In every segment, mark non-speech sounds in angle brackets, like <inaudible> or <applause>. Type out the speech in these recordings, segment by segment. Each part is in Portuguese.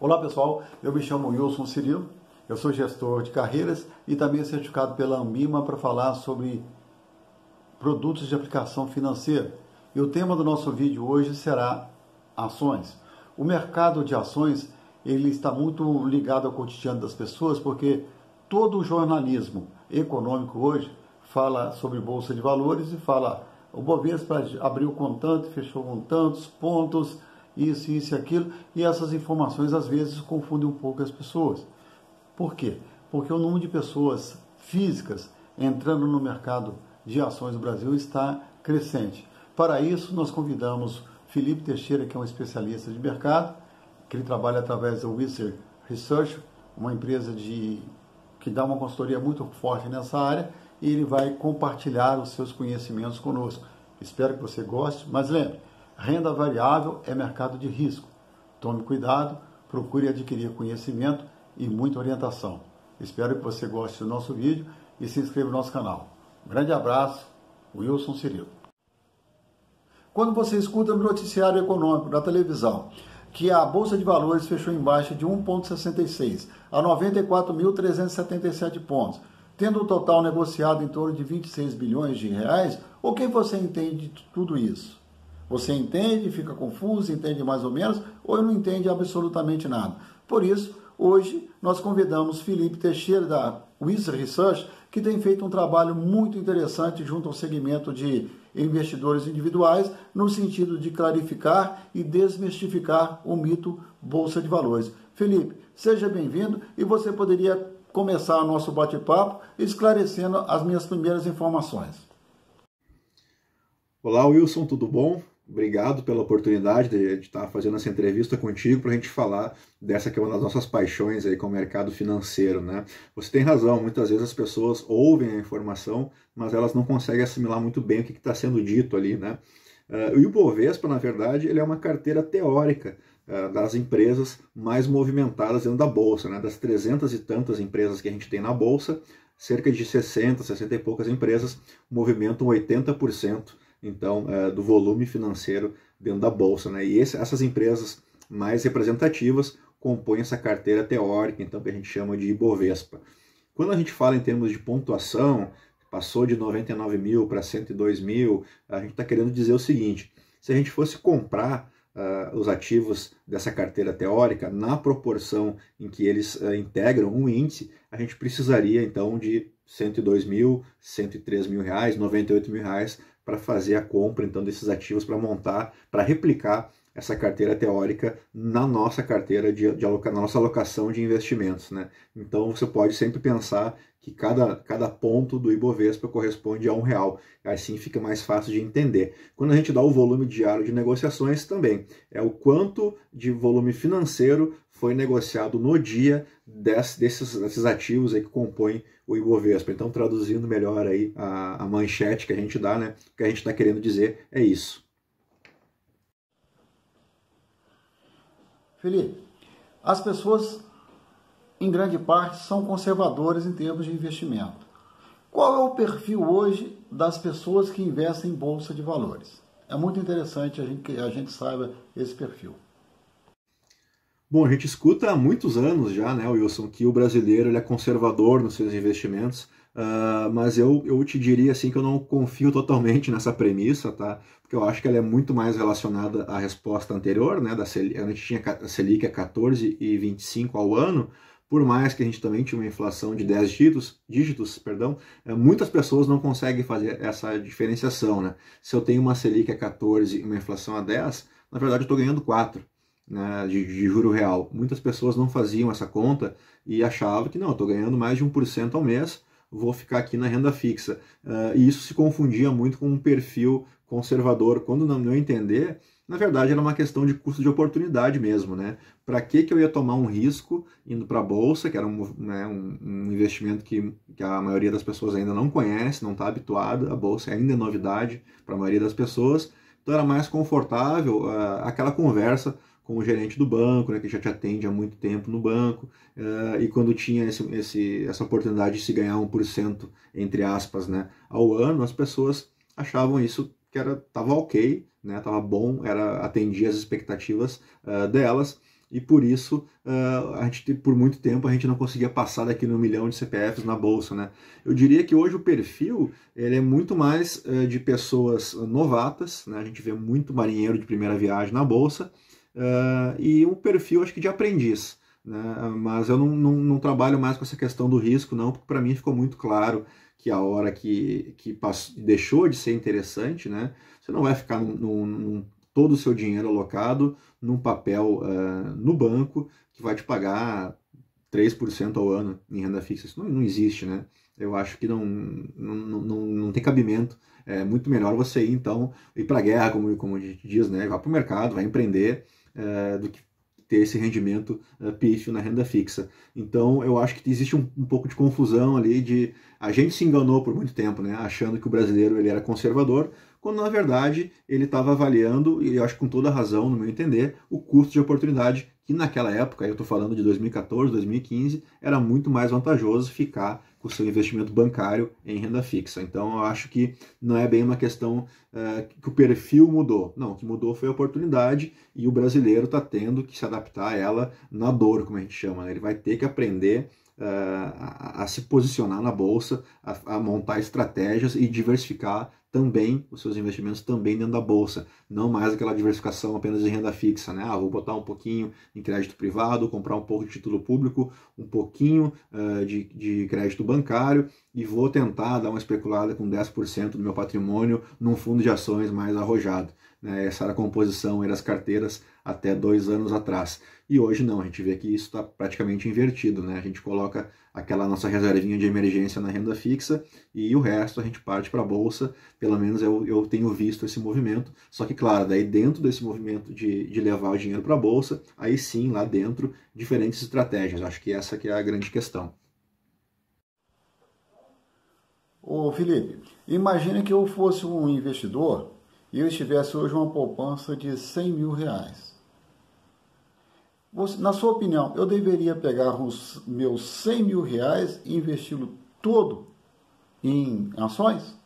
Olá pessoal, eu me chamo Wilson Cirilo, eu sou gestor de carreiras e também certificado pela Ambima para falar sobre produtos de aplicação financeira. E o tema do nosso vídeo hoje será ações. O mercado de ações ele está muito ligado ao cotidiano das pessoas porque todo o jornalismo econômico hoje fala sobre bolsa de valores e fala o Bovespa abriu com tanto, fechou com tantos pontos, isso, isso e aquilo, e essas informações às vezes confundem um pouco as pessoas. Por quê? Porque o número de pessoas físicas entrando no mercado de ações do Brasil está crescente. Para isso, nós convidamos Felipe Teixeira, que é um especialista de mercado, que ele trabalha através da Wizard Research, uma empresa de que dá uma consultoria muito forte nessa área, e ele vai compartilhar os seus conhecimentos conosco. Espero que você goste, mas lembre, Renda variável é mercado de risco. Tome cuidado, procure adquirir conhecimento e muita orientação. Espero que você goste do nosso vídeo e se inscreva no nosso canal. Um grande abraço, Wilson Cirilo. Quando você escuta no noticiário econômico da televisão que a Bolsa de Valores fechou em baixa de 1,66 a 94.377 pontos, tendo o total negociado em torno de 26 bilhões de reais, o que você entende de tudo isso? Você entende, fica confuso, entende mais ou menos, ou não entende absolutamente nada. Por isso, hoje nós convidamos Felipe Teixeira da Wizard Research, que tem feito um trabalho muito interessante junto ao segmento de investidores individuais, no sentido de clarificar e desmistificar o mito Bolsa de Valores. Felipe, seja bem-vindo e você poderia começar o nosso bate-papo esclarecendo as minhas primeiras informações. Olá, Wilson, tudo bom? Obrigado pela oportunidade de, estar fazendo essa entrevista contigo para a gente falar dessa que é uma das nossas paixões aí com o mercado financeiro, né? Você tem razão, muitas vezes as pessoas ouvem a informação, mas elas não conseguem assimilar muito bem o que está sendo dito ali, né? Uh, o Ibovespa, na verdade, ele é uma carteira teórica ah, das empresas mais movimentadas dentro da bolsa, né? Das 300 e tantas empresas que a gente tem na bolsa, cerca de 60, 60 e poucas empresas movimentam 80% então é, do volume financeiro dentro da bolsa, né? E esse, essas empresas mais representativas compõem essa carteira teórica, então que a gente chama de Ibovespa. Quando a gente fala em termos de pontuação, passou de 99 mil para 102 mil, a gente está querendo dizer o seguinte: se a gente fosse comprar uh, os ativos dessa carteira teórica na proporção em que eles uh, integram um índice, a gente precisaria então de 102 mil, 103 mil reais, 98 mil reais para fazer a compra então desses ativos para montar, para replicar essa carteira teórica na nossa carteira de, de aloca, na nossa alocação de investimentos, né? Então você pode sempre pensar que cada, cada ponto do Ibovespa corresponde a um real. Assim fica mais fácil de entender. Quando a gente dá o volume diário de negociações também, é o quanto de volume financeiro foi negociado no dia desse, desses, desses ativos aí que compõem o Ibovespa. Então, traduzindo melhor aí a, a manchete que a gente dá, né? O que a gente está querendo dizer é isso. Felipe, as pessoas em grande parte, são conservadores em termos de investimento. Qual é o perfil hoje das pessoas que investem em bolsa de valores? É muito interessante a gente, que a gente saiba esse perfil. Bom, a gente escuta há muitos anos já, né, Wilson, que o brasileiro é conservador nos seus investimentos, uh, mas eu, eu te diria assim que eu não confio totalmente <laughs> nessa premissa, tá? Porque eu acho que ela é muito mais relacionada à resposta anterior, né? Da Selic, a gente tinha a Selic a 14 e 25 ao ano, por mais que a gente também tinha uma inflação de 10 dígitos, dígitos perdão, eh, muitas pessoas não conseguem fazer essa diferenciação. Né? Se eu tenho uma Selic a 14 e uma inflação a 10, na verdade eu estou ganhando 4 né, de, de juro real. Muitas pessoas não faziam essa conta e achavam que não, estou ganhando mais de 1% ao mês, vou ficar aqui na renda fixa. Uh, e isso se confundia muito com um perfil conservador. Quando não, não entender, na verdade era uma questão de custo de oportunidade mesmo, né? Para que, que eu ia tomar um risco indo para a bolsa, que era um, né, um, um investimento que, que, a maioria das pessoas ainda não conhece, não está habituada, a bolsa ainda é novidade para a maioria das pessoas, então era mais confortável uh, aquela conversa com o gerente do banco, né, que já te atende há muito tempo no banco, uh, e quando tinha esse, esse, essa oportunidade de se ganhar 1%, entre aspas, né, ao ano, as pessoas achavam isso que estava ok, né? Tava bom, era atendia as expectativas uh, delas e por isso uh, a gente por muito tempo a gente não conseguia passar daquele no milhão de CPFs na bolsa, né? Eu diria que hoje o perfil ele é muito mais uh, de pessoas novatas, né? A gente vê muito marinheiro de primeira viagem na bolsa e um perfil acho que de aprendiz. Né? Mas eu não, não, não trabalho mais com essa questão do risco, não, porque para mim ficou muito claro que a hora que, que passou, deixou de ser interessante, né? Você não vai ficar num, num, todo o seu dinheiro alocado num papel uh, no banco que vai te pagar 3% ao ano em renda fixa. Isso não, não existe, né? Eu acho que não, não, não, não tem cabimento. É muito melhor você ir, então, ir para a guerra, como, como a gente diz, né? Ir para o mercado, vai empreender, uh, do que ter esse rendimento uh, pífio na renda fixa. Então eu acho que existe um, um, pouco de confusão ali de a gente se enganou por muito tempo, né, achando que o brasileiro ele era conservador, quando na verdade ele estava avaliando e eu acho que com toda razão, no meu entender, o custo de oportunidade que naquela época, eu estou falando de 2014, 2015, era muito mais vantajoso ficar com o seu investimento bancário em renda fixa. Então eu acho que não é bem uma questão uh, que o perfil mudou. Não, o que mudou foi a oportunidade e o brasileiro está tendo que se adaptar a ela na dor, como a gente chama. Né? Ele vai ter que aprender uh, a, a, se posicionar na bolsa, a, a montar estratégias e diversificar também, os seus investimentos também dentro da bolsa, não mais aquela diversificação apenas de renda fixa, né? Ah, vou botar um pouquinho em crédito privado, comprar um pouco de título público, um pouquinho uh, de, de crédito bancário e vou tentar dar uma especulada com 10% do meu patrimônio num fundo de ações mais arrojado né, essa era a composição e as carteiras até dois anos atrás. E hoje não, a gente vê que isso está praticamente invertido, né? A gente coloca aquela nossa reservinha de emergência na renda fixa e o resto a gente parte para a bolsa. Pelo menos eu, eu tenho visto esse movimento. Só que, claro, daí dentro desse movimento de, de levar o dinheiro para a bolsa, aí sim, lá dentro, diferentes estratégias. Acho que essa que é a grande questão. Ô Felipe, imagine que eu fosse um investidor e eu tivesse hoje uma poupança de 100 mil reais, na sua opinião, eu deveria pegar os meus 100 mil reais e investi-lo todo em ações?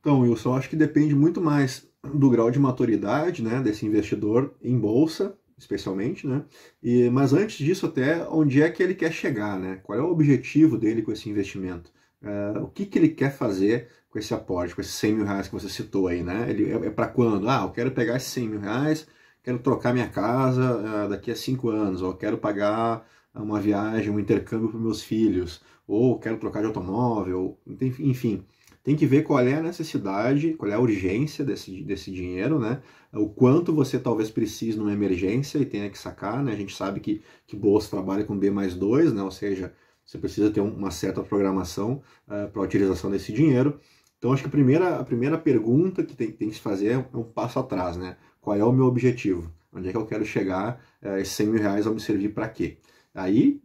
Então, eu só acho que depende muito mais do grau de maturidade né, desse investidor em bolsa, especialmente, né? E, mas antes disso, até onde é que ele quer chegar, né? Qual é o objetivo dele com esse investimento? Uh, o que, que ele quer fazer com esse aporte, com esses 100 mil reais que você citou aí, né? Ele, é, é para quando? Ah, eu quero pegar esses 100 mil reais, quero trocar minha casa uh, daqui a 5 anos, ou quero pagar uma viagem, um intercâmbio para meus filhos, ou quero trocar de automóvel, enfim. Tem que ver qual é a necessidade, qual é a urgência desse, desse dinheiro, né? O quanto você talvez precise numa emergência e tenha que sacar, né? A gente sabe que, que Bolsa trabalha com B mais 2, né? Ou seja, você precisa ter uma certa programação uh, eh, para a utilização desse dinheiro. Então, acho que a primeira, a primeira pergunta que tem, tem que se fazer é um passo atrás, né? Qual é o meu objetivo? Onde é que eu quero chegar? Uh, eh, 100 mil reais vão me servir para quê? Aí,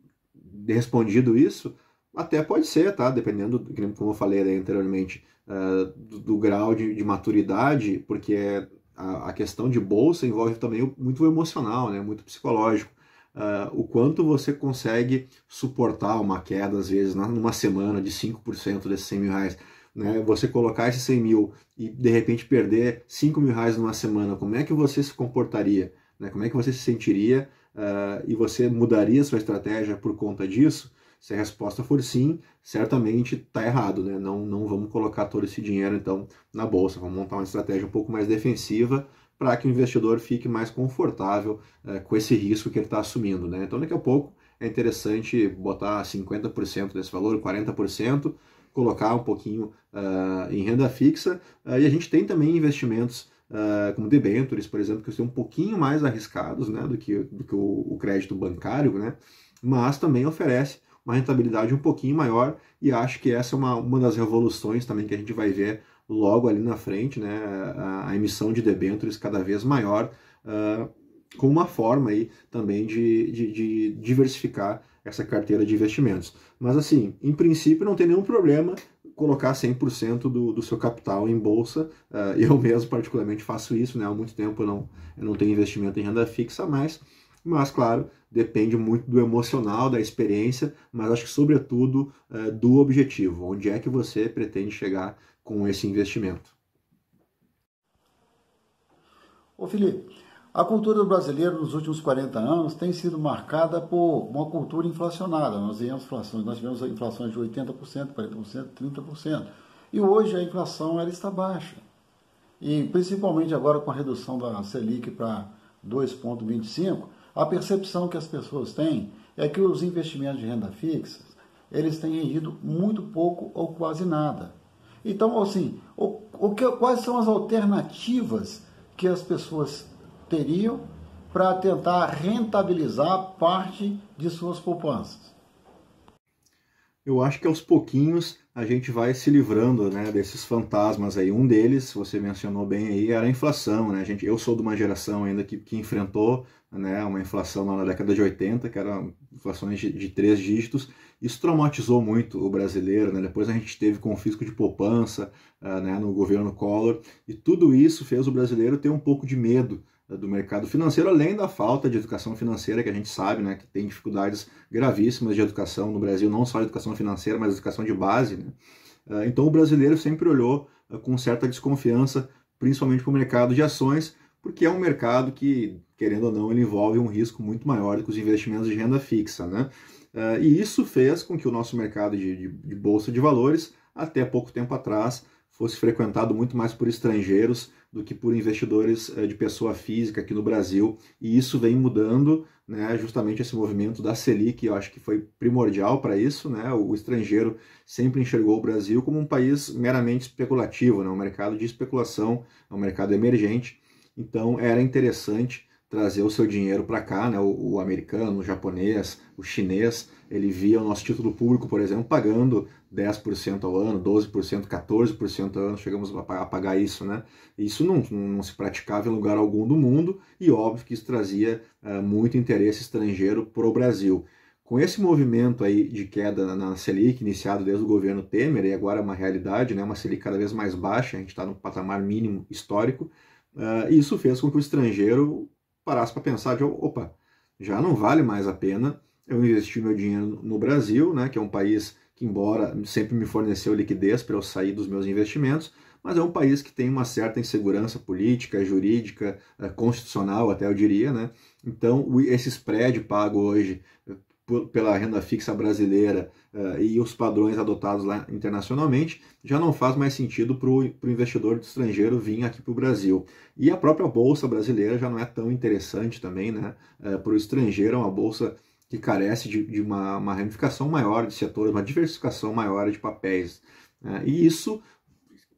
respondido isso, até pode ser, tá? Dependendo, como eu falei anteriormente, uh, do, do, grau de, de maturidade, porque a, a, questão de bolsa envolve também muito emocional, né? Muito psicológico uh, o quanto você consegue suportar uma queda, às vezes, numa semana de 5% desses 100 mil reais. Né? Você colocar esses 100 mil e de repente perder 5 mil reais numa semana, como é que você se comportaria? Né? Como é que você se sentiria uh, e você mudaria sua estratégia por conta disso? Se a resposta for sim, certamente está errado, né? Não, não vamos colocar todo esse dinheiro então na bolsa, vamos montar uma estratégia um pouco mais defensiva para que o investidor fique mais confortável é, com esse risco que ele está assumindo. Né? Então, daqui a pouco é interessante botar 50% desse valor, 40%, colocar um pouquinho uh, em renda fixa. Uh, e a gente tem também investimentos uh, como debentures, por exemplo, que são um pouquinho mais arriscados né, do que, do que o, o crédito bancário, né, mas também oferece uma rentabilidade um pouquinho maior e acho que essa é uma, uma das revoluções também que a gente vai ver logo ali na frente, né, a, a emissão de debêntures cada vez maior, uh, com uma forma aí também de, de, de, diversificar essa carteira de investimentos. Mas assim, em princípio não tem nenhum problema colocar 100% do, do seu capital em bolsa. Uh, eu mesmo particularmente faço isso, né, há muito tempo eu não, eu não tenho investimento em renda fixa, mais. mas claro, depende muito do emocional, da experiência, mas acho que sobretudo ah, do objetivo, onde é que você pretende chegar com esse investimento. Ô Felipe, a cultura do brasileiro nos últimos 40 anos tem sido marcada por uma cultura inflacionada. Nós tivemos inflações, nós tivemos inflações de 80%, 40%, 30%. E hoje a inflação ela está baixa. E principalmente agora com a redução da Selic para 2,25, a percepção que as pessoas têm é que os investimentos de renda fixa, eles têm rendido muito pouco ou quase nada. Então, assim, o, o que, quais são as alternativas que as pessoas teriam para tentar rentabilizar parte de suas poupanças? Eu acho que aos pouquinhos a gente vai se livrando né, desses fantasmas aí. Um deles, você mencionou bem aí, era a inflação. Né? A gente, eu sou de uma geração ainda que, que enfrentou né, uma inflação na década de 80, que era inflações de, de três dígitos, isso traumatizou muito o brasileiro, né? depois a gente teve confisco de poupança uh, né, no governo Collor, e tudo isso fez o brasileiro ter um pouco de medo uh, do mercado financeiro, além da falta de educação financeira, que a gente sabe né, que tem dificuldades gravíssimas de educação no Brasil, não só de educação financeira, mas educação de base. Né? Uh, então o brasileiro sempre olhou com certa desconfiança, principalmente para o mercado de ações, porque é um mercado que, querendo ou não, ele envolve um risco muito maior do que os investimentos de renda fixa. Né? Uh, e isso fez com que o nosso mercado de, de, de, bolsa de valores, até pouco tempo atrás, fosse frequentado muito mais por estrangeiros do que por investidores uh, de pessoa física aqui no Brasil. E isso vem mudando, né, justamente esse movimento da Selic, eu acho que foi primordial para isso. Né? O estrangeiro sempre enxergou o Brasil como um país meramente especulativo, né? um mercado de especulação, é um mercado emergente. Então era interessante trazer o seu dinheiro para cá, né? O, o, americano, o japonês, o chinês, ele via o nosso título público, por exemplo, pagando 10% ao ano, 12%, 14% ao ano, chegamos a pagar isso, né? Isso não, não se praticava em lugar algum do mundo e óbvio que isso trazia uh, muito interesse estrangeiro para o Brasil. Com esse movimento aí de queda na Selic, iniciado desde o governo Temer, e agora é uma realidade, né? uma Selic cada vez mais baixa, a gente está no patamar mínimo histórico, uh, isso fez com que o estrangeiro parasse para pensar de, opa, já não vale mais a pena eu investir meu dinheiro no Brasil, né, que é um país que, embora sempre me forneceu liquidez para eu sair dos meus investimentos, mas é um país que tem uma certa insegurança política, jurídica, eh, constitucional, até eu diria, né? Então, esse spread pago hoje pela renda fixa brasileira uh, e os padrões adotados lá internacionalmente, já não faz mais sentido para o investidor estrangeiro vir aqui para o Brasil. E a própria bolsa brasileira já não é tão interessante também, né? Uh, eh, para o estrangeiro, é uma bolsa que carece de, de uma, uma, ramificação maior de setores, uma diversificação maior de papéis. Né? E isso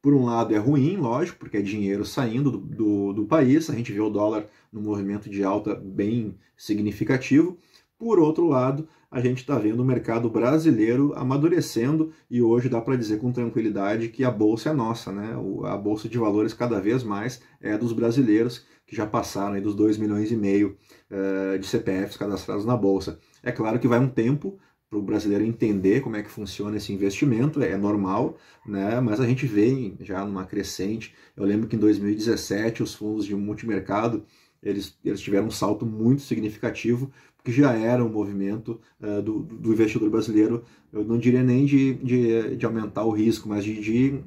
por um lado é ruim, lógico, porque é dinheiro saindo do, do, do, país, a gente vê o dólar no movimento de alta bem significativo, por outro lado, a gente está vendo o mercado brasileiro amadurecendo e hoje dá para dizer com tranquilidade que a bolsa é nossa, né? A bolsa de valores cada vez mais é dos brasileiros que já passaram dos 2 milhões e meio eh, de CPFs cadastrados na bolsa. É claro que vai um tempo para o brasileiro entender como é que funciona esse investimento, é, é normal, né? mas a gente vem já numa crescente. Eu lembro que em 2017 os fundos de multimercado eles, eles tiveram um salto muito significativo, que já era um movimento uh, do, do, investidor brasileiro, eu não diria nem de, de, de aumentar o risco, mas de, de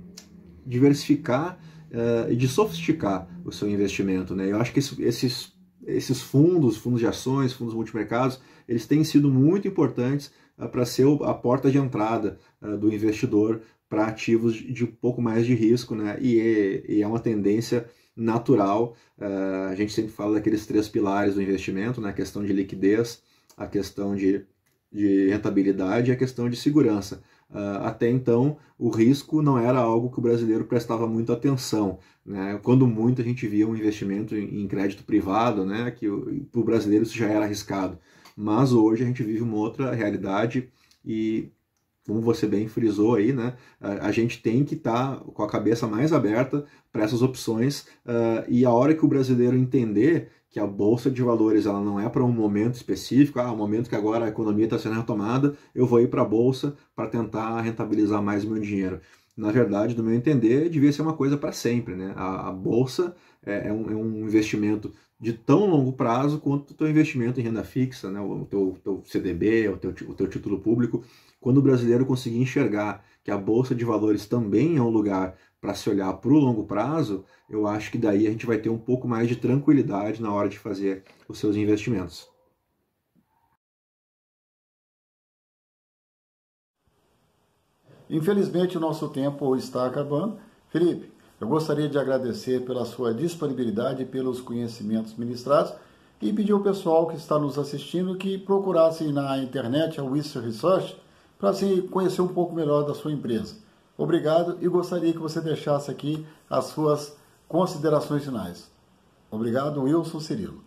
diversificar eh, e de sofisticar o seu investimento. Né? Eu acho que esses, esses fundos, fundos de ações, fundos multimercados, eles têm sido muito importantes uh, eh, para ser a porta de entrada do investidor para ativos de, de um pouco mais de risco, né? E é, e é uma tendência natural. Uh, a gente sempre fala daqueles três pilares do investimento, né? a questão de liquidez, a questão de, de rentabilidade e a questão de segurança. Uh, até então, o risco não era algo que o brasileiro prestava muito atenção. Né? Quando muito a gente via um investimento em, em crédito privado, né? que para o brasileiro isso já era arriscado. Mas hoje a gente vive uma outra realidade e como você bem frisou aí, né, a, gente tem que estar tá com a cabeça mais aberta para essas opções uh, e a hora que o brasileiro entender que a bolsa de valores ela não é para um momento específico, ah, o um momento que agora a economia está sendo retomada, eu vou ir para a bolsa para tentar rentabilizar mais meu dinheiro. Na verdade, no meu entender, devia ser uma coisa para sempre, né? A, a bolsa é, é, um, é um investimento de tão longo prazo quanto o teu investimento em renda fixa, né, o teu, teu CDB, o teu, o teu título público, quando o brasileiro conseguir enxergar que a bolsa de valores também é um lugar para se olhar para o longo prazo, eu acho que daí a gente vai ter um pouco mais de tranquilidade na hora de fazer os seus investimentos. Infelizmente, o nosso tempo está acabando. Felipe, eu gostaria de agradecer pela sua disponibilidade e pelos conhecimentos ministrados e pedir ao pessoal que está nos assistindo que procurasse na internet a Whistle Research para assim conhecer um pouco melhor da sua empresa. Obrigado e gostaria que você deixasse aqui as suas considerações finais. Obrigado, Wilson Cirilo.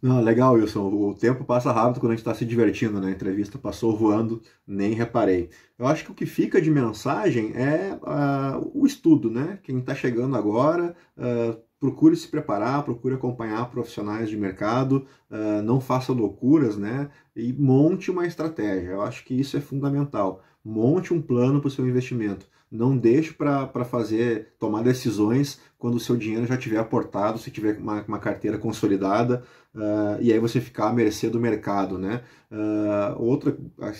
Não, legal, Wilson. O tempo passa rápido quando a gente está se divertindo, né? A entrevista passou voando, nem reparei. Eu acho que o que fica de mensagem é uh, o estudo, né? Quem está chegando agora, uh, procure se preparar, procure acompanhar profissionais de mercado, uh, não faça loucuras, né? E monte uma estratégia. Eu acho que isso é fundamental. Monte um plano para o seu investimento. Não deixe para fazer, tomar decisões quando o seu dinheiro já tiver aportado, se tiver uma, uma carteira consolidada, uh, e aí você ficar à mercê do mercado. Né? Uh, outra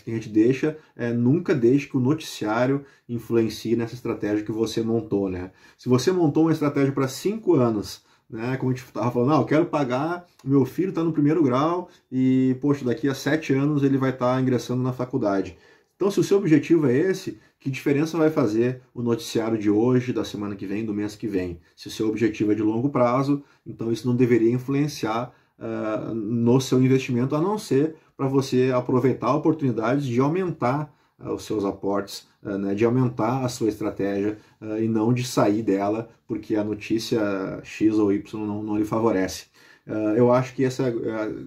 que a gente deixa é nunca deixe que o noticiário influencie nessa estratégia que você montou. Né? Se você montou uma estratégia para cinco anos, né, como a gente estava falando, ah, eu quero pagar, meu filho está no primeiro grau e, poxa, daqui a sete anos ele vai estar tá ingressando na faculdade. Então, se o seu objetivo é esse, que diferença vai fazer o noticiário de hoje, da semana que vem, do mês que vem? Se o seu objetivo é de longo prazo, então isso não deveria influenciar uh, no seu investimento, a não ser para você aproveitar oportunidades de aumentar uh, os seus aportes, uh, né, de aumentar a sua estratégia e não de sair dela porque a notícia X ou Y não, não lhe favorece. eu acho que essa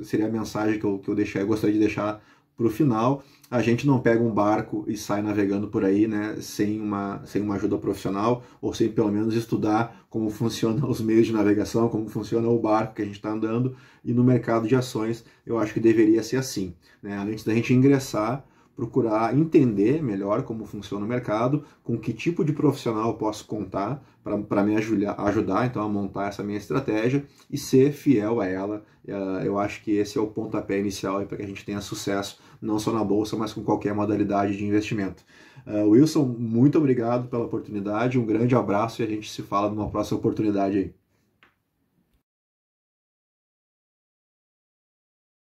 seria a mensagem que eu, que eu eu gostaria de deixar para o final, a gente não pega um barco e sai navegando por aí, né, sem uma, sem uma ajuda profissional ou sem pelo menos estudar como <laughs> funcionam os meios de navegação, como funciona o barco que a gente está andando e no mercado de ações eu acho que deveria ser assim, né, antes da gente ingressar procurar entender melhor como funciona o mercado, com que tipo de profissional eu posso contar para me ajudar, ajudar então a montar essa minha estratégia e ser fiel a ela. Eh, eu acho que esse é o pontapé inicial para que a gente tenha sucesso não só na bolsa, mas com qualquer modalidade de investimento. Uh, Wilson, muito obrigado pela oportunidade, um grande abraço e a gente se fala numa próxima oportunidade aí.